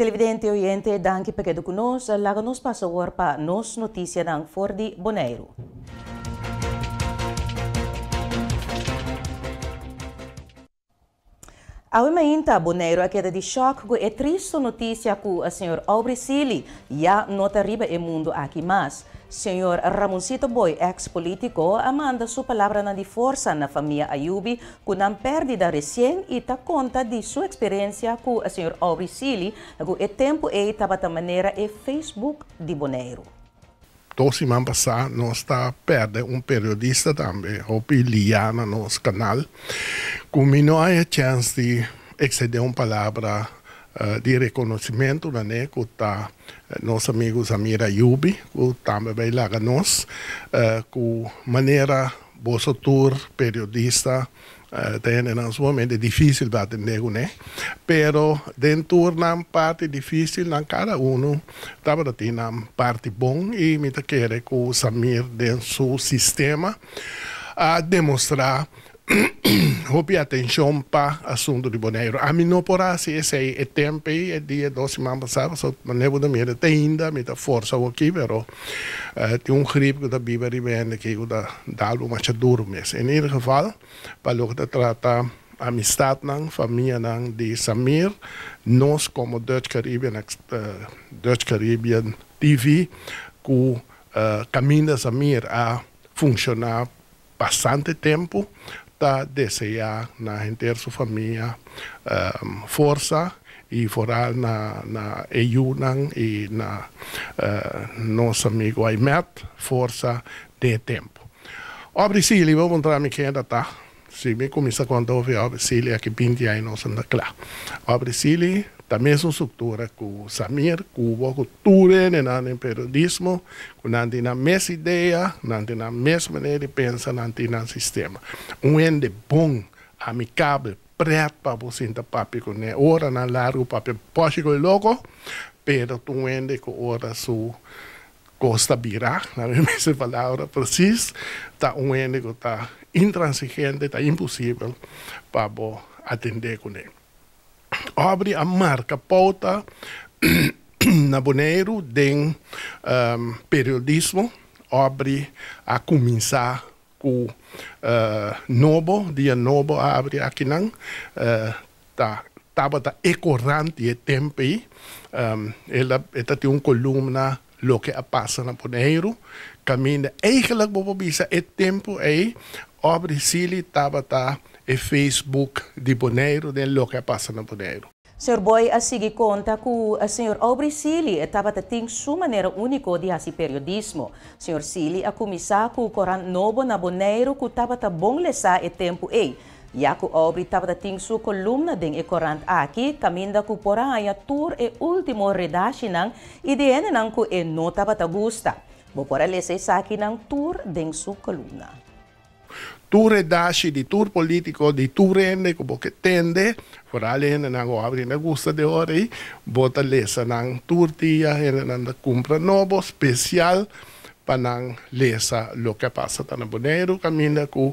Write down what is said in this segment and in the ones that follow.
Televidente oriente danke per che con noi, laga nos passa ora para nos notícia dan fordi di Boneiro. A ainda Boneiro, a queda de choque é triste notícia que o Sr. Silly, já nota riba e mundo aqui mais. Senhor Ramoncito Boy, ex-político, amanda sua palavra na de força na família Ayubi, com a perda recém e está conta de sua experiência com o Senhor Aubrey Sili, com o é tempo e de maneira e Facebook de Boneiro. Dois semanas passadas, nós está perdendo um periodista também, Hopi Liana, no nosso canal, com a chance de exceder uma palavra uh, de reconhecimento, né, que né, está eh, nosso amigo Samira Yubi, que também vai lá com tá nós, uh, eh, com maneira, bolsa tour, periodista, Uh, tem né, né, momento é difícil de atender, né? Pero dentro na parte difícil, cada um, para ter uma parte bom e me quer que o Samir dentro do sistema a demonstrar Houve atenção para assunto de Boneiro. A mim não por assim, esse aí é tempo e é dia 12 mamba, passado Só não é minha, tem ainda, me dá força aqui, mas tem um gripe que da Bíblia e vem aqui, que da Dalo duro mesmo. Em nenhum caso, para que trata amistad ng família ng de Samir nós como Dutch Caribbean uh, eh, Dutch Caribbean TV que uh, caminha Samir a funcionar bastante tempo desejar na gente sua família um, ehm, força e foral na na Eyunan e na uh, nosso amigo Aimet força de tempo. Obre Sili, vou mostrar a minha ainda é tá. Se me começa quando houve Obre Sili, aqui 20 anos ainda claro. Obre Sili, también su estructura ¿eh? o Samir, Cuba, cultura, en el periodismo, con la misma idea, con la misma de pensar, con sistema. Um ende bom, amigável, preto para você sentar papo com né? Ora na largo papel, pode ser logo, pero tu ende que ora su costa virar, na mesma palavra precisa, tá um ende que tá intransigente, tá impossível para atender com ele abre a marca pauta na Boneiro de um, periodismo, abre a começar com uh, novo, dia novo abre aqui não, uh, tá Tabata Ecorrante e Tempi, um, ela, ela tem uma coluna lo que passa na Boneiro, caminha, eigenlijk, bobo, bisa, é tempo aí, abre-se, Tabata e Facebook de Boneiro, de lo que passa na Boneiro. Sr. Boy, a seguir conta que o Sr. Aubrey Sili estava tendo sua maneira única de fazer periodismo. Sr. Sili a começar com o Coran Novo na Boneiro que estava bom lesar e tempo ei. o Aubrey estava tendo sua coluna de e Coran aqui, caminha com o Coran a tour e último redação e de ene nan que não estava gusta. Vou por a lesar aqui nan tour de sua coluna. Ture Dashi, di Tur Político, di Turende, como que tende, forale en ang abri na gusta de ori, bota lesa ng turtia, en ang compra novo, special panang lesa lo che pasa tan abonero, camina ku,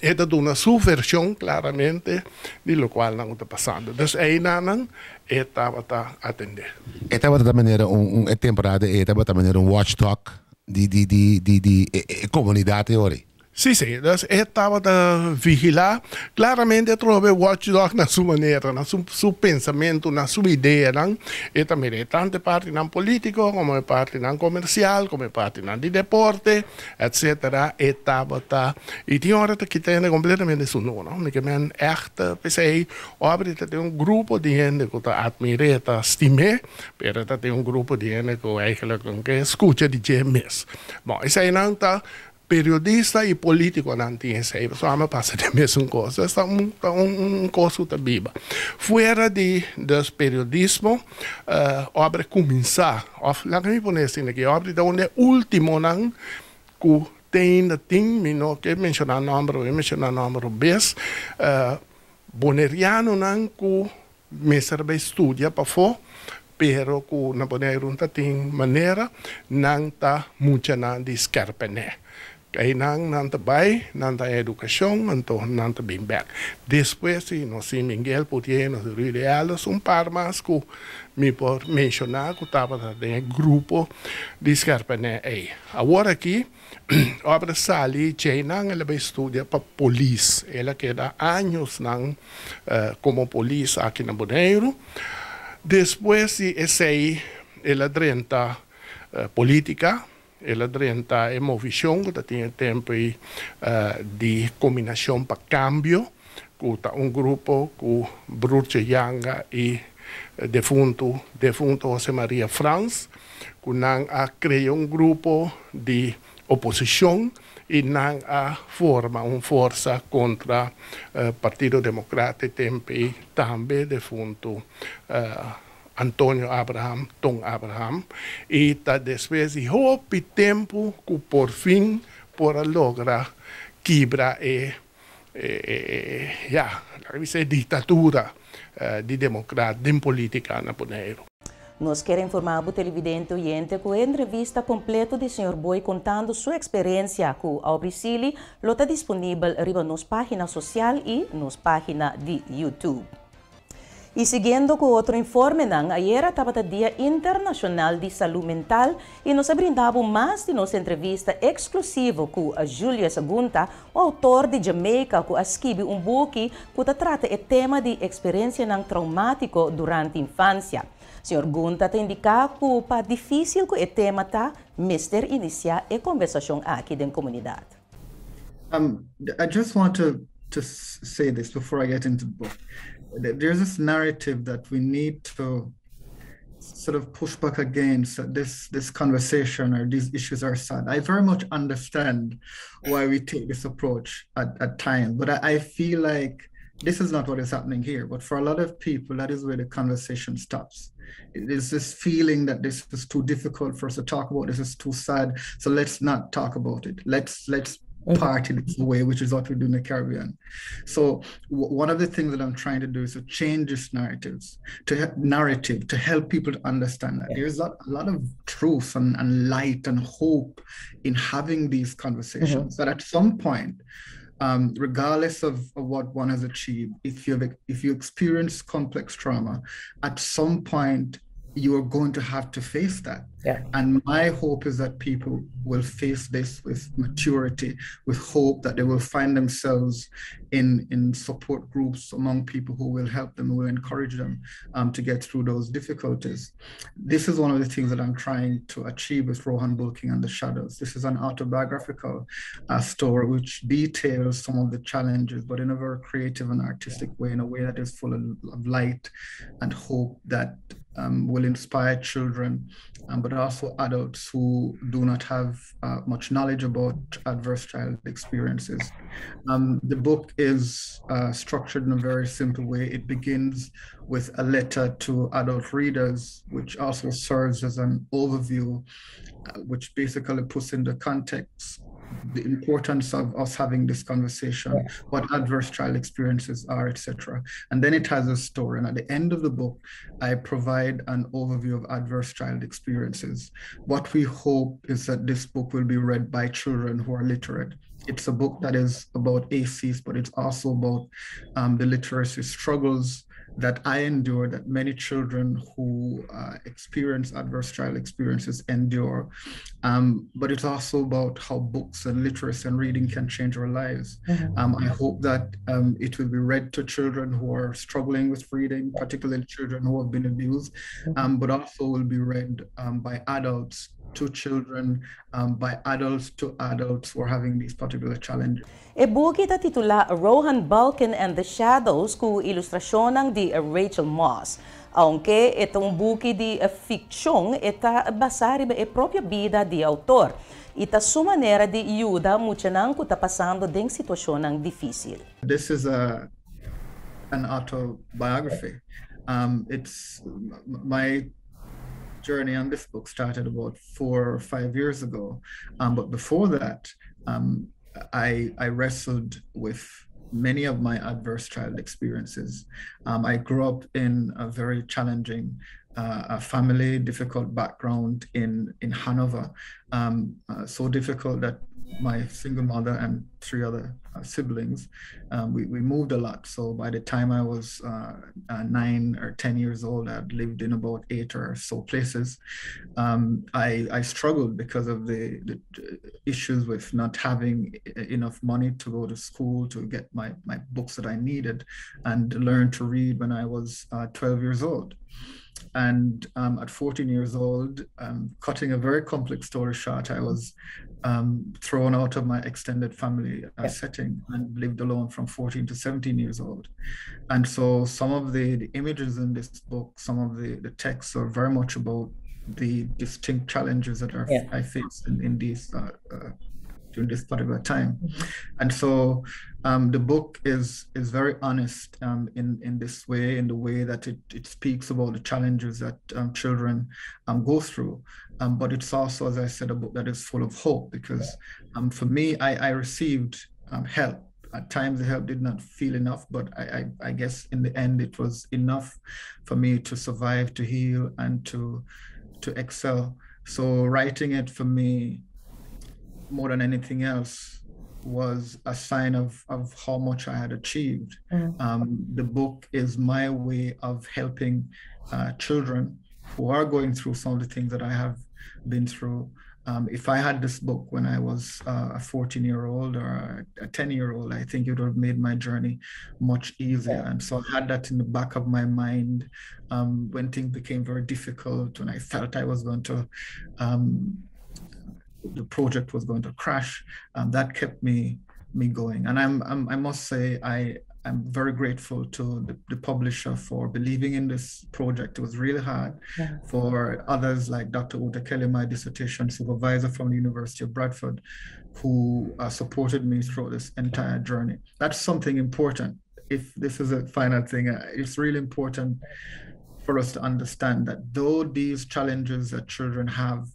esta es una subversión claramente, di lo cual no sta pasando. Entonces, ahí nanan, esta va a atender. Esta va a tener un, un temporada, esta va a tener un watchdog di, di, di, di, di, di eh, comunidad, ori. sim sim sí, estaba de vigilar. Claramente trove Watchdog na sua maneira, na seu pensamento, na sua ideia, não? E também é tanto parte na político, como parte comercial, como parte de deporte, etc. Estava tá. E tinha hora que tem completamente isso não, não? Porque por echt pensei, abre tem um grupo de gente que eu admire, tá estime, mas tá tem um grupo de gente que eigenlijk que escuta de James. Bom, isso aí não tá periodista e político da antiga sama passa a mesma coisa. é um, um, um curso da Bíblia. Fora de, dos periodismo, uh, obra começar. Lá que me põe assim, a né, obra é onde último né, né, não que tem, tem, não que mencionar número, mencionar número bes, uh, eh, boneriano não que me serve estudia para for, pero que na bonera tem maneira não tá muito na descarpener kailangan nanta bay, nanta educação, então nanta bimbak. depois si no se Miguel pudiera nos ideales, um par mais que me por mencionar que dentro de grupo de Scarpané. Agora aqui, obra sali, não ele vai estudar para polícia. Ela queda anos não uh, eh, como polícia aqui na Boneiro. Depois, esse aí, ela drenta uh, eh, política, eller renta Emovision, que det tem tempo e uh, de combinação para cambio, utan um grupo com Bruce Yanga e eh, defunto, defunto José Maria Franz, kunang a criou um grupo de oposição e não a forma uma força contra el uh, Partido tempo e também defunto uh, Antônio Abraham, Tom Abraham, e tá depois houve oh, tempo que por fim por lograr quebrar e eh, eh, eh, a, a, ditadura de democrata, de política na Boneiro. Nós queremos informar o televidente oyente com a entrevista completa do Sr. Boi contando sua experiência com a Obricili, lota tá disponível riba nos página social e nos página de YouTube. E seguindo com outro informe, nan, ayer estava el dia Internacional de Salud Mental e nos abrindava mais de nossa entrevista exclusiva a Julia Sagunta, o autor de Jamaica, que escreve um book que trata o tema de experiência traumática traumático durante a infância. Senhor Gunta te indica que é difícil que o tema está, Mister iniciar a conversação aqui da comunidade. Um, I just want to, to say this before I get into the book. there's this narrative that we need to sort of push back against this this conversation or these issues are sad. I very much understand why we take this approach at, at times, but I, I, feel like this is not what is happening here. But for a lot of people, that is where the conversation stops. It is this feeling that this is too difficult for us to talk about. This is too sad. So let's not talk about it. Let's let's okay. partied the way, which is what we do in the Caribbean. So w- one of the things that I'm trying to do is to change this narratives, to narrative, to help people to understand that yeah. there's a lot, of truth and, and, light and hope in having these conversations. Mm-hmm. That at some point, um, regardless of, of, what one has achieved, if you if you experience complex trauma, at some point you are going to have to face that. Yeah. And my hope is that people will face this with maturity, with hope that they will find themselves in, in support groups among people who will help them, who will encourage them um, to get through those difficulties. This is one of the things that I'm trying to achieve with Rohan Bulking and the Shadows. This is an autobiographical uh, story which details some of the challenges, but in a very creative and artistic way, in a way that is full of, of light and hope that um, will inspire children, um, but also adults who do not have uh, much knowledge about adverse child experiences. Um, the book is uh, structured in a very simple way. It begins with a letter to adult readers, which also serves as an overview, uh, which basically puts in the context the importance of us having this conversation, what adverse child experiences are, etc. And then it has a story. And at the end of the book, I provide an overview of adverse child experiences. What we hope is that this book will be read by children who are literate. It's a book that is about ACs, but it's also about um, the literacy struggles that I endure, that many children who uh, experience adverse child experiences endure. Um, but it's also about how books and literacy and reading can change our lives. Mm-hmm. Um, I hope that um, it will be read to children who are struggling with reading, particularly children who have been abused, mm-hmm. um, but also will be read um, by adults to children um, by adults to adults who are having these particular challenges. E kita titula Rohan Balkin and the Shadows ku ilustrasyon ng di Rachel Moss. Aunque itong buki di fiction ita basari ba e propia vida di autor. Ita sumanera di iuda muchanang ku tapasando ding sitwasyon ng difícil. This is a, an autobiography. Um, it's my journey on this book started about four or five years ago. Um, but before that, um, I, I wrestled with many of my adverse child experiences. Um, I grew up in a very challenging uh, a family, difficult background in in Hanover, um, uh, so difficult that my single mother and three other uh, siblings. Um, we, we moved a lot. So by the time I was uh, uh, nine or 10 years old, I'd lived in about eight or so places. Um, I, I struggled because of the, the, uh, issues with not having uh, enough money to go to school to get my, my books that I needed and learn to read when I was uh, 12 years old and um, at 14 years old, um, cutting a very complex story short, I was um, thrown out of my extended family uh, yeah. setting and lived alone from 14 to 17 years old. And so some of the, the images in this book, some of the, the texts are very much about the distinct challenges that are, yeah. I face in, in these uh, uh, during this particular time. Mm-hmm. And so um, the book is is very honest um, in in this way, in the way that it, it speaks about the challenges that um, children um, go through. Um, but it's also, as I said, a book that is full of hope because um, for me, I, I received help. At times, the help did not feel enough, but I, I, I guess in the end, it was enough for me to survive, to heal, and to to excel. So writing it for me more than anything else was a sign of, of how much I had achieved. Mm-hmm. Um, the book is my way of helping uh, children who are going through some of the things that I have been through. Um, if I had this book when I was uh, a 14 year old or a 10 year old, I think it would have made my journey much easier. And so I had that in the back of my mind um, when things became very difficult, when I felt I was going to um, the project was going to crash, and that kept me me going. And I'm, I'm i must say I I'm very grateful to the, the, publisher for believing in this project. It was really hard yeah. for others like Dr. Uta Kelly, my dissertation supervisor from the University of Bradford, who uh, supported me through this entire journey. That's something important. If this is a final thing, uh, it's really important for us to understand that though these challenges that children have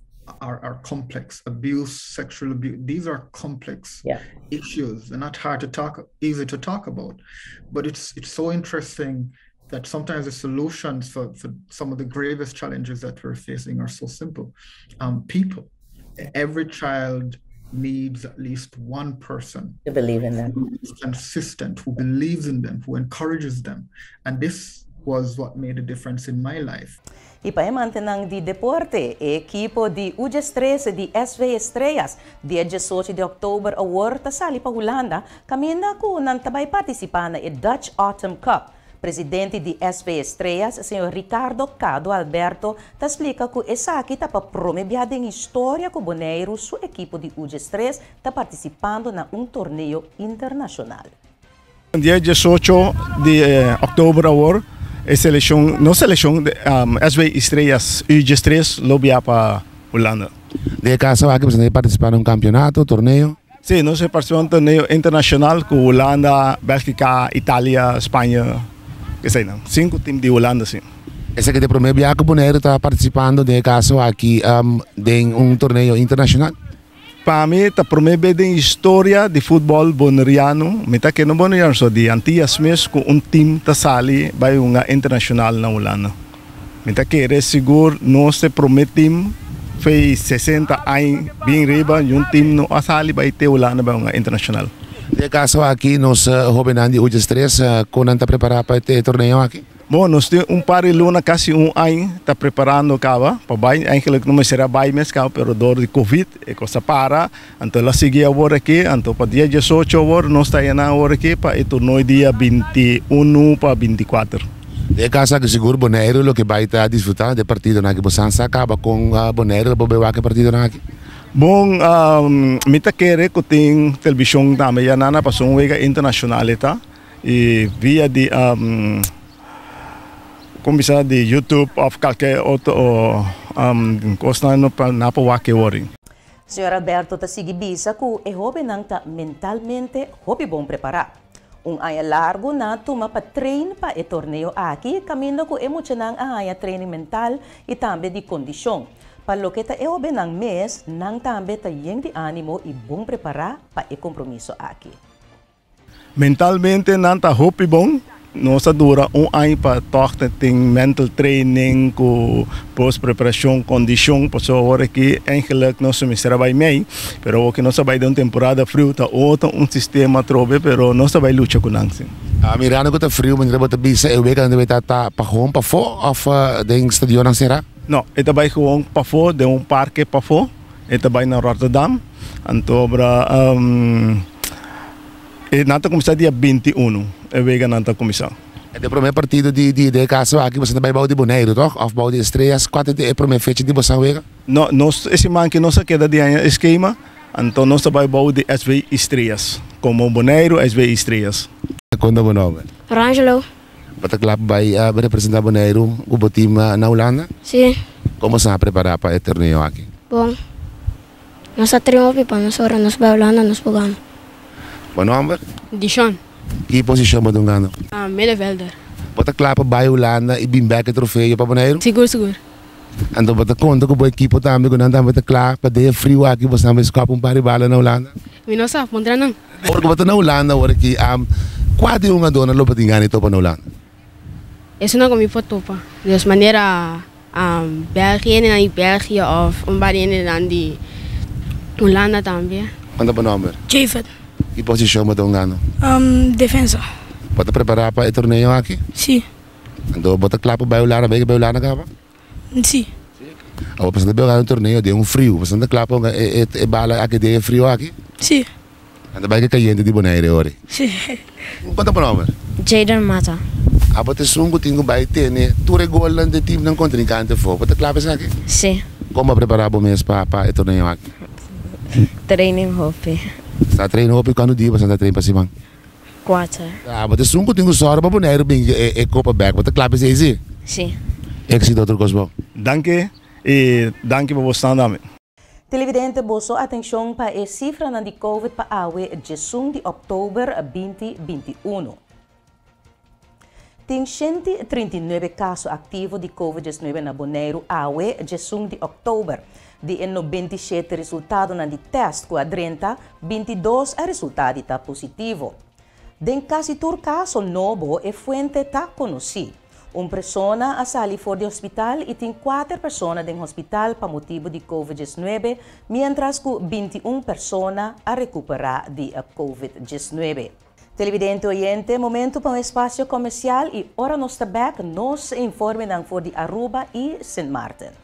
are, are complex abuse sexual abuse these are complex yeah. issues they're not hard to talk easy to talk about but it's it's so interesting that sometimes the solutions for, for some of the gravest challenges that we're facing are so simple um, people every child needs at least one person to believe in them who is consistent who believes in them who encourages them and this was what made a difference in my life E poi ng Di Deporte, ekipo di UGES 13 di SV Estrellas, 18 de October award tasali pa Holanda, kami na kunan tabay partisipana e Dutch Autumn Cup. Presidente di SV Estrellas, signor Ricardo Cado Alberto, tasplica ku esaki tapa promebiada em história com Boneiro, sua equipe di ug 3 sta partecipando na un torneo internazionale. Dia 18 de eh, outubro, É selección, no selección, um, ah, SB Estrellas y G3 lo via para Holanda. ¿De casa você que pues, participar de um campeonato, torneio? Sim, nós se participó de um torneio internacional com Holanda, Bélgica, Itália, Espanha, que sei não, cinco times de Holanda, sim. Esse aqui é o primeiro viagem que o está participando de caso aqui um, de um torneio internacional? Pame ta promebe din historia di futebol boneriano. Mita ke no boneriano so di antia, mes ku un team ta sali by unga internacional na ulana. Mita ke re sigur no se prometim fei 60 ai bin riba un team no asali by te ulana by unga internacional. De caso aqui nos uh, Ruben de Ujas 3 uh, com anta preparar para este torneio aqui. Bom, nós temos um par de luna quase um ano, está preparando cava para baile Ainda que não será baile mas cava, pero dor de Covid, é coisa para. Então, ela seguia agora aqui, então para dia 18 agora, nós estamos agora aqui para o tornou dia 21 para 24. De casa que seguro Bonero, lo que vai estar a disfrutar de partido na que Bosança acaba com a Boneiro, para ah, beber que partido na que. Bom, um, mita querer que tem televisão também, já na passou uma internacional, tá? E via de um, começar de YouTube ou qualquer outro um, costando para na pawake waring. Sr. Alberto Tasigibisa ku e hobe nang ta mentalmente hobe bon prepara. Un aya largo na tuma pa train pa e torneo aki caminho ku emocionang a aya training mental e tambe de condição. Palo kita e hobe nang mes nang tambe ta yeng di animo i bon prepara pa e compromisso aki. Mentalmente nanta hopi bom no sa dura un ay pa talk ting mental training ko post preparation condition po so ore ki eigenlijk no se misera vai mei pero que no sabai de un temporada frio ta tá outra um sistema trobe pero no sabai lucha kun angsin a mirano ko ta frio men rebo ta bisa e weka de ta ta pa hom pa fo of de stadion ansera no eta bai hom pa fo de un parque pa fo eta bai na Rotterdam antobra um, eh, nanta começar dia 21, é vega nanta começar. É de primeiro partido de, de, de casa aqui, você também bau de boneiro, toch? Of bau de estrelas, quatro de primeira fecha de você vega? não nós, esse manque nossa queda de esquema, eh, então nós também bau de SV estrelas, como boneiro, SV estrelas. Quando é o nome? Rangelo. Você clap vai representar boneiro, o time eh, na Holanda? Sim. Como se preparar para o torneio aqui? Bom, nós para nós oramos, nós bailamos, nós jogamos Wat number? Dishon. Que posição você está Ah, middenvelder. Bota klapa bij Holanda, ik ben back trofee, je papa neiro? Seguro, seguro. En dan bota conta que o equipo tá amigo, não tá bota klapa, de frio aqui, você não escapa um par de balas na Hollanda? Mi não sabe, mondra não. Porque bota na Holanda, ora que am quase uma dona lopa tingani topa na Holanda. Isso não comi por topa. De maneira um, België en dan België of een paar in dan die Holanda dan weer. Wat is nummer? Javen. Que posição botou engano? Um, defensor. Bota preparar para o torneio aqui? Sim. Então bota claro para bailar, bem que bailar na capa? Sim. você bastante bailar no torneio, deu um frio. você Bastante claro para e, e, e bala aqui, deu frio aqui? Sim. Anda bem que caiente de Bonaire, ora? Sim. Quanto para o nome? Jaden Mata. A bota sungo tingo bai né? tu regolan de time não contra ninguém contrincante fo. Bota claro para aqui? Sim. Como preparar o mês para o torneio aqui? Training hope. Sa train hopi kanu di pasan sa train pasimang. Quatro. Ah, mas sung ko tingo sora para bunero bing e e copa back, mas clap is easy. Sim. Exit outro cosbo. Danke e danke por você andar. Televidente boso atenção para a cifra na de COVID para awe 10 de outubro 2021. Tem 139 casos ativos de COVID-19 na Bonaire awe 10 de outubro. De enno 27 resultados na di test ku 22 a resultado ta positivo. Den casi tur caso novo e fuente está conocida. Un persona a sali for di hospital y tin cuatro personas den hospital pa motivo di COVID-19, mientras que 21 persona a recupera di eh, COVID-19. Televidente oyente, momento para un espacio comercial y e ahora nos back nos informe dan for di Aruba y e St. Martin.